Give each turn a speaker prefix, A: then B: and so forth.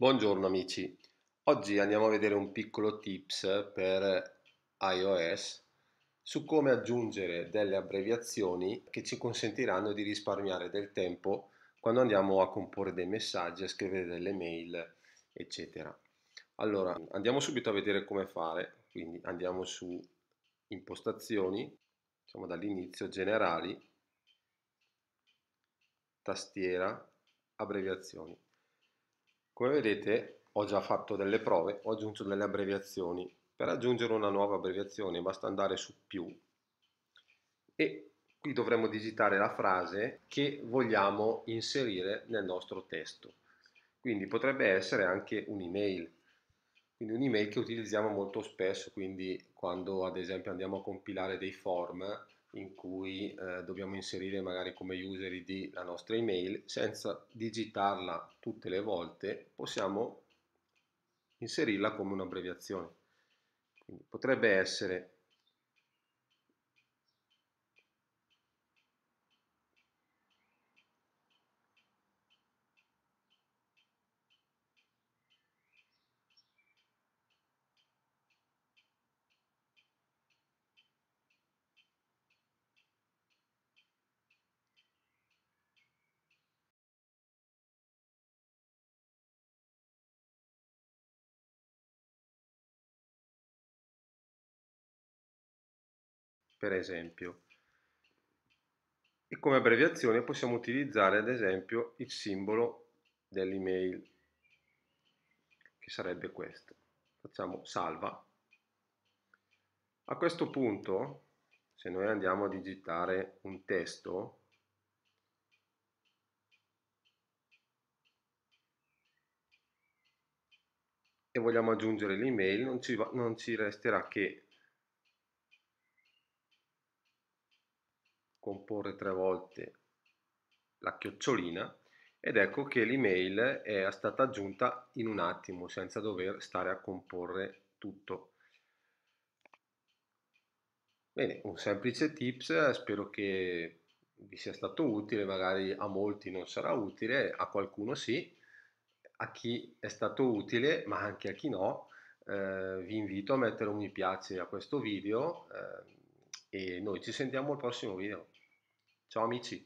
A: Buongiorno amici, oggi andiamo a vedere un piccolo tips per iOS su come aggiungere delle abbreviazioni che ci consentiranno di risparmiare del tempo quando andiamo a comporre dei messaggi, a scrivere delle mail, eccetera. Allora, andiamo subito a vedere come fare, quindi andiamo su impostazioni, diciamo dall'inizio generali, tastiera, abbreviazioni. Come vedete ho già fatto delle prove, ho aggiunto delle abbreviazioni. Per aggiungere una nuova abbreviazione basta andare su più e qui dovremo digitare la frase che vogliamo inserire nel nostro testo. Quindi potrebbe essere anche un'email, quindi un'email che utilizziamo molto spesso, quindi quando ad esempio andiamo a compilare dei form in cui eh, dobbiamo inserire magari come user ID la nostra email, senza digitarla tutte le volte possiamo inserirla come un'abbreviazione. Quindi potrebbe essere per esempio. E come abbreviazione possiamo utilizzare ad esempio il simbolo dell'email, che sarebbe questo. Facciamo salva. A questo punto, se noi andiamo a digitare un testo, e vogliamo aggiungere l'email, non, non ci resterà che comporre tre volte la chiocciolina ed ecco che l'email è stata aggiunta in un attimo senza dover stare a comporre tutto. Bene, un semplice tips, spero che vi sia stato utile, magari a molti non sarà utile, a qualcuno sì, a chi è stato utile ma anche a chi no, eh, vi invito a mettere un mi piace a questo video. Eh, e noi ci sentiamo al prossimo video. Ciao amici!